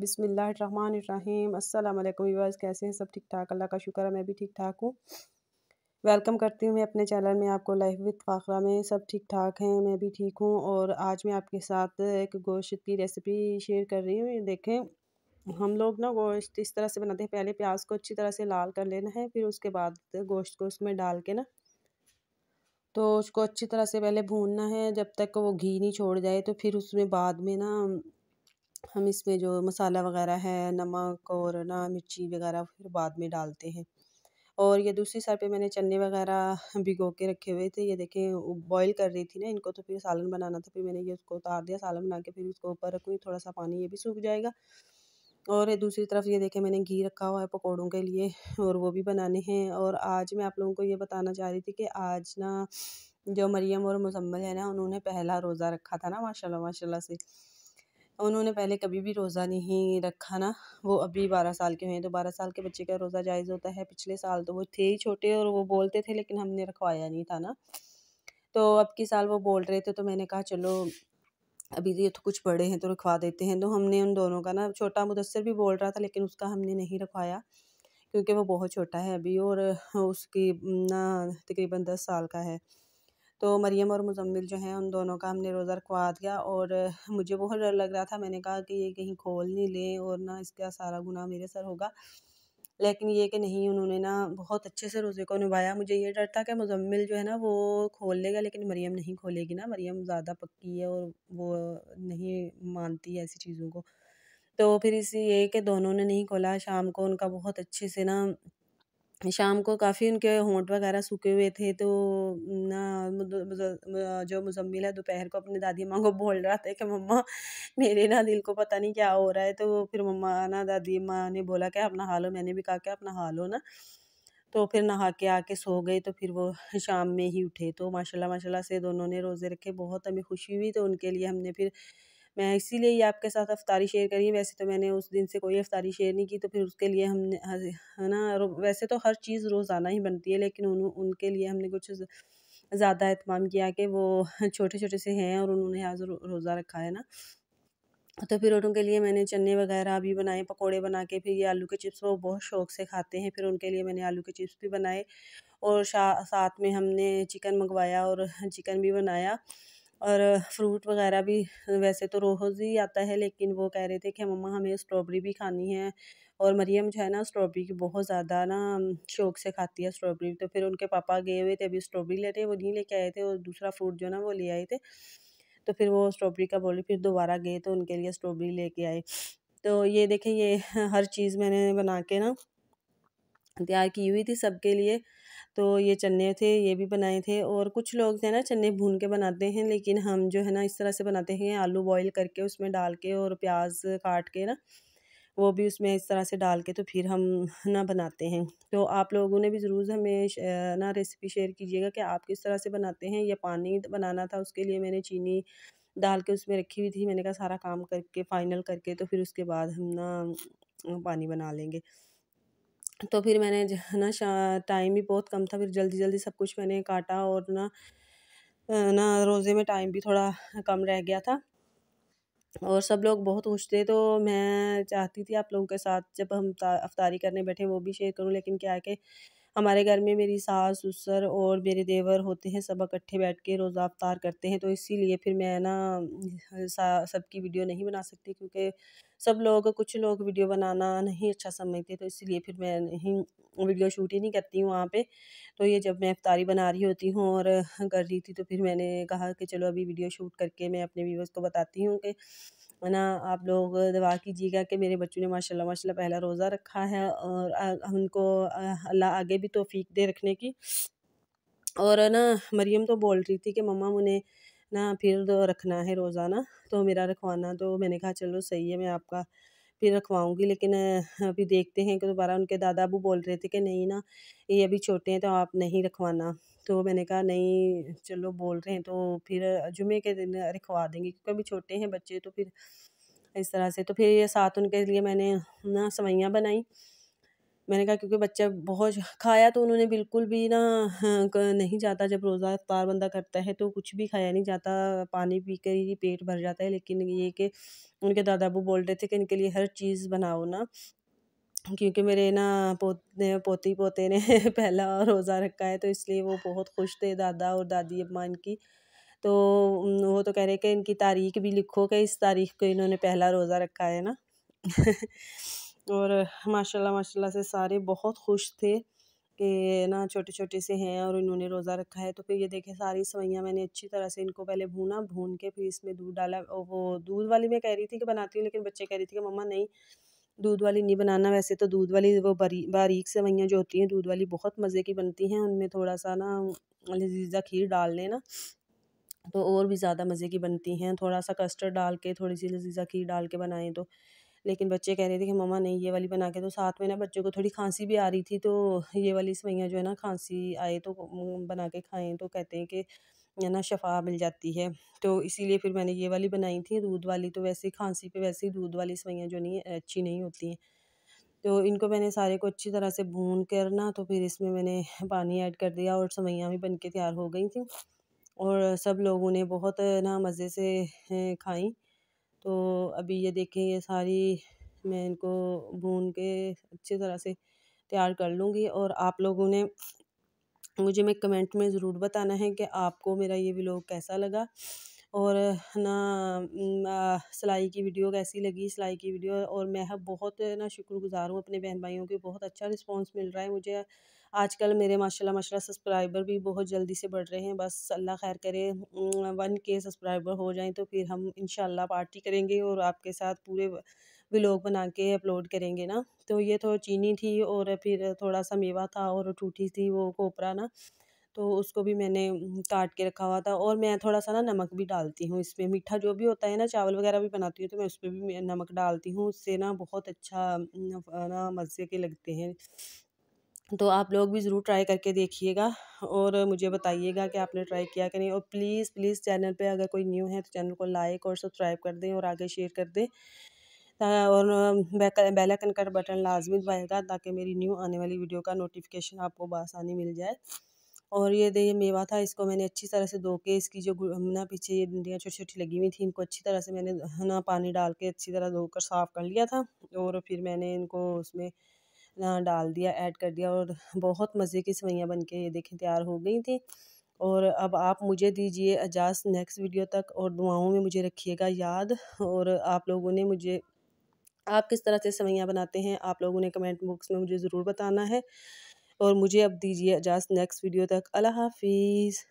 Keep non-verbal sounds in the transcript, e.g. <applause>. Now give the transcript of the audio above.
बिसमीम अल्लाम यूवर्स कैसे हैं सब ठीक ठाक अल्लाह का शुक्र है मैं भी ठीक ठाक हूँ वेलकम करती हूँ मैं अपने चैनल में आपको लाइफ विद फ़ाखरा में सब ठीक ठाक हैं मैं भी ठीक हूँ और आज मैं आपके साथ एक गोश्त की रेसिपी शेयर कर रही हूँ देखें हम लोग ना गोश्त इस तरह से बनाते हैं पहले प्याज को अच्छी तरह से लाल कर लेना है फिर उसके बाद गोश्त को उसमें डाल के ना तो उसको अच्छी तरह से पहले भूनना है जब तक वो घी नहीं छोड़ जाए तो फिर उसमें बाद में ना हम इसमें जो मसाला वगैरह है नमक और ना मिर्ची वगैरह फिर बाद में डालते हैं और ये दूसरी साइड पे मैंने चने वगैरह भिगो के रखे हुए थे ये देखें बॉईल कर रही थी ना इनको तो फिर सालन बनाना था फिर मैंने ये उसको उतार दिया सालन बना के फिर उसको ऊपर रखूँ थोड़ा सा पानी ये भी सूख जाएगा और दूसरी तरफ ये देखें मैंने घी रखा हुआ है पकौड़ों के लिए और वो भी बनाने हैं और आज मैं आप लोगों को ये बताना चाह रही थी कि आज ना जो मरियम और मुजम्मल है ना उन्होंने पहला रोज़ा रखा था ना माशाल्लाह माशाल्लाह से उन्होंने पहले कभी भी रोज़ा नहीं रखा ना वो अभी बारह साल के हुए हैं तो बारह साल के बच्चे का रोज़ा जायज़ होता है पिछले साल तो वो थे ही छोटे और वो बोलते थे लेकिन हमने रखवाया नहीं था ना तो अब की साल वो बोल रहे थे तो मैंने कहा चलो अभी तो ये तो कुछ बड़े हैं तो रखवा देते हैं तो हमने उन दोनों का ना छोटा मुदसर भी बोल रहा था लेकिन उसका हमने नहीं रखवाया क्योंकि वो बहुत छोटा है अभी और उसकी ना तकरीबन दस साल का है तो मरियम और मुजम्मिल जो हैं उन दोनों का हमने रोज़ा रखवा दिया और <laughs> मुझे बहुत डर लग रहा था मैंने कहा कि ये कहीं खोल नहीं लें और ना इसका सारा गुनाह मेरे सर होगा लेकिन ये कि नहीं उन्होंने ना बहुत अच्छे से रोज़े को निभाया मुझे ये डर था कि मुजम्मिल जो है ना वो खोल लेगा लेकिन मरियम नहीं खोलेगी ना मरियम ज़्यादा पक्की है और वो नहीं मानती ऐसी चीज़ों को तो फिर इसी ये कि दोनों ने नहीं खोला शाम को उनका बहुत अच्छे से ना शाम को काफ़ी उनके होंठ वगैरह सूखे हुए थे तो ना जो मुजम्मिल है दोपहर को अपनी दादी माँ को बोल रहा था कि मम्मा मेरे ना दिल को पता नहीं क्या हो रहा है तो फिर मम्मा ना दादी माँ ने बोला कि अपना हाल हो मैंने भी कहा कि अपना हाल हो ना तो फिर नहा के आके सो गए तो फिर वो शाम में ही उठे तो माशाल्लाह माशाल्लाह से दोनों ने रोज़े रखे बहुत हमें खुशी हुई तो उनके लिए हमने फिर मैं इसीलिए ये आपके साथ अफ्तारी शेयर करी वैसे तो मैंने उस दिन से कोई अफ्तारी शेयर नहीं की तो फिर उसके लिए हमने है ना वैसे तो हर चीज़ रोज़ाना ही बनती है लेकिन उन, उनके लिए हमने कुछ ज़्यादा अहतमाम किया कि वो <laughs> छोटे छोटे से हैं और उन्होंने आज रोज़ा रखा है ना तो फिर उनके लिए मैंने चने वगैरह भी बनाए पकोड़े बना के फिर ये आलू के चिप्स वो बहुत शौक से खाते हैं फिर उनके लिए मैंने आलू के चिप्स भी बनाए और साथ में हमने चिकन मंगवाया और चिकन भी बनाया और फ्रूट वगैरह भी वैसे तो रोज़ ही आता है लेकिन वो कह रहे थे कि मम्मा हमें स्ट्रॉबेरी भी खानी है और मरियम जो है ना स्ट्रॉबेरी की बहुत ज़्यादा ना शौक से खाती है स्ट्रॉबेरी तो फिर उनके पापा गए हुए थे अभी स्ट्रॉबेरी लेते वो नहीं लेके आए थे और दूसरा फ्रूट जो ना वो ले आए थे तो फिर वो स्ट्रॉबेरी का बोले फिर दोबारा गए तो उनके लिए स्ट्रॉबेरी लेके आए तो ये देखें ये हर चीज़ मैंने बना के ना तैयार की हुई थी सबके लिए तो ये चने थे ये भी बनाए थे और कुछ लोग थे ना चने भून के बनाते हैं लेकिन हम जो है ना इस तरह से बनाते हैं आलू बॉईल करके उसमें डाल के और प्याज काट के ना वो भी उसमें इस तरह से डाल के तो फिर हम ना बनाते हैं तो आप लोगों ने भी ज़रूर हमें ना रेसिपी शेयर कीजिएगा कि आप किस तरह से बनाते हैं या पानी बनाना था उसके लिए मैंने चीनी डाल के उसमें रखी हुई थी मैंने कहा सारा काम करके फाइनल करके तो फिर उसके बाद हम ना पानी बना लेंगे तो फिर मैंने जो है ना टाइम भी बहुत कम था फिर जल्दी जल्दी सब कुछ मैंने काटा और ना ना रोज़े में टाइम भी थोड़ा कम रह गया था और सब लोग बहुत खुश थे तो मैं चाहती थी आप लोगों के साथ जब हम अफ्तारी करने बैठे वो भी शेयर करूं लेकिन क्या है कि हमारे घर में मेरी सास ससुर और मेरे देवर होते हैं सब इकट्ठे बैठ के रोज़ा अफ्तार करते हैं तो इसीलिए फिर मैं ना सबकी वीडियो नहीं बना सकती क्योंकि सब लोग कुछ लोग वीडियो बनाना नहीं अच्छा समझते तो इसीलिए फिर मैं नहीं वीडियो शूट ही नहीं करती हूँ वहाँ पे तो ये जब मैं अफ्तारी बना रही होती हूँ और कर रही थी तो फिर मैंने कहा कि चलो अभी वीडियो शूट करके मैं अपने व्यूवर्स को बताती हूँ कि ना आप लोग दवा कीजिएगा कि मेरे बच्चों ने माशाल्लाह माशाल्लाह पहला रोज़ा रखा है और उनको अल्लाह आगे भी तोफ़ी दे रखने की और ना मरियम तो बोल रही थी कि मम्मा उन्हें ना फिर रखना है रोज़ाना तो मेरा रखवाना तो मैंने कहा चलो सही है मैं आपका फिर रखवाऊँगी लेकिन अभी देखते हैं कि दोबारा उनके दादा अबू बोल रहे थे कि नहीं ना ये अभी छोटे हैं तो आप नहीं रखवाना तो मैंने कहा नहीं चलो बोल रहे हैं तो फिर जुमे के दिन रखवा देंगे क्योंकि अभी छोटे हैं बच्चे तो फिर इस तरह से तो फिर ये साथ उनके लिए मैंने ना सवैयाँ बनाई मैंने कहा क्योंकि बच्चा बहुत खाया तो उन्होंने बिल्कुल भी ना हाँ, नहीं जाता जब रोज़ा इफ्तार बंदा करता है तो कुछ भी खाया नहीं जाता पानी पी कर ही पेट भर जाता है लेकिन ये कि उनके दादा अबू बोल रहे थे कि इनके लिए हर चीज़ बनाओ ना क्योंकि मेरे ना पोते पोती पोते ने <laughs> पहला रोज़ा रखा है तो इसलिए वो बहुत खुश थे दादा और दादी अम्मा इनकी तो वो तो कह रहे कि इनकी तारीख भी लिखो कि इस तारीख को इन्होंने पहला रोज़ा रखा है ना <laughs> और माशाल्लाह माशाल्लाह से सारे बहुत खुश थे कि ना छोटे छोटे से हैं और इन्होंने रोज़ा रखा है तो फिर ये देखें सारी सवैयाँ मैंने अच्छी तरह से इनको पहले भूना भून के फिर इसमें दूध डाला वो दूध वाली मैं कह रही थी कि बनाती हूँ लेकिन बच्चे कह रही थी कि मम्मा नहीं दूध वाली नहीं बनाना वैसे तो दूध वाली वो बारी बारीक सवैयाँ जो होती हैं दूध वाली बहुत मज़े की बनती हैं उनमें थोड़ा सा ना लजीज़ा खीर डाल लेना तो और भी ज़्यादा मज़े की बनती हैं थोड़ा सा कस्टर्ड डाल के थोड़ी सी लजीज़ा खीर डाल के बनाएं तो लेकिन बच्चे कह रहे थे कि मम्मा नहीं ये वाली बना के तो साथ में ना बच्चों को थोड़ी खांसी भी आ रही थी तो ये वाली सवैयाँ जो है ना खांसी आए तो बना के खाएँ तो कहते हैं कि ना शफा मिल जाती है तो इसीलिए फिर मैंने ये वाली बनाई थी दूध वाली तो वैसे खांसी पे वैसे ही दूध वाली सवैयाँ जो नहीं अच्छी नहीं होती हैं तो इनको मैंने सारे को अच्छी तरह से भून कर ना तो फिर इसमें मैंने पानी ऐड कर दिया और सवैयाँ भी बन के तैयार हो गई थी और सब लोगों ने बहुत ना मज़े से खाई तो अभी ये देखें ये सारी मैं इनको भून के अच्छी तरह से तैयार कर लूँगी और आप लोगों ने मुझे मैं कमेंट में ज़रूर बताना है कि आपको मेरा ये व्लॉग कैसा लगा और ना सिलाई की वीडियो कैसी लगी सिलाई की वीडियो और मैं बहुत ना शुक्रगुज़ार हूँ अपने बहन भाइयों के बहुत अच्छा रिस्पांस मिल रहा है मुझे आजकल मेरे माशाल्लाह माशाल्लाह सब्सक्राइबर भी बहुत जल्दी से बढ़ रहे हैं बस अल्लाह खैर करे वन के सब्सक्राइबर हो जाएं तो फिर हम इन पार्टी करेंगे और आपके साथ पूरे व्लॉग बना के अपलोड करेंगे ना तो ये थोड़ा तो चीनी थी और फिर थोड़ा सा मेवा था और टूटी थी वो कोपरा ना तो उसको भी मैंने काट के रखा हुआ था और मैं थोड़ा सा ना नमक भी डालती हूँ इसमें मीठा जो भी होता है ना चावल वगैरह भी बनाती हूँ तो मैं उस पर भी नमक डालती हूँ उससे ना बहुत अच्छा ना मज़े के लगते हैं तो आप लोग भी ज़रूर ट्राई करके देखिएगा और मुझे बताइएगा कि आपने ट्राई किया कि नहीं और प्लीज़ प्लीज़ चैनल पे अगर कोई न्यू है तो चैनल को लाइक और सब्सक्राइब कर दें और आगे शेयर कर दें और बेल आइकन का बटन लाजमी दबाएगा ताकि मेरी न्यू आने वाली वीडियो का नोटिफिकेशन आपको बसानी मिल जाए और ये देखिए मेवा था इसको मैंने अच्छी तरह से धो के इसकी जो ना पीछे ये डंडियाँ छोटी छोटी लगी हुई थी इनको अच्छी तरह से मैंने ना पानी डाल के अच्छी तरह धोकर साफ़ कर लिया था और फिर मैंने इनको उसमें डाल दिया ऐड कर दिया और बहुत मज़े की सवैयाँ बन के ये देखें तैयार हो गई थी और अब आप मुझे दीजिए अजाज नेक्स्ट वीडियो तक और दुआओं में मुझे रखिएगा याद और आप लोगों ने मुझे आप किस तरह से सवैयाँ बनाते हैं आप लोगों ने कमेंट बॉक्स में मुझे ज़रूर बताना है और मुझे अब दीजिए अजाज नेक्स्ट वीडियो तक अल्लाह हाफिज़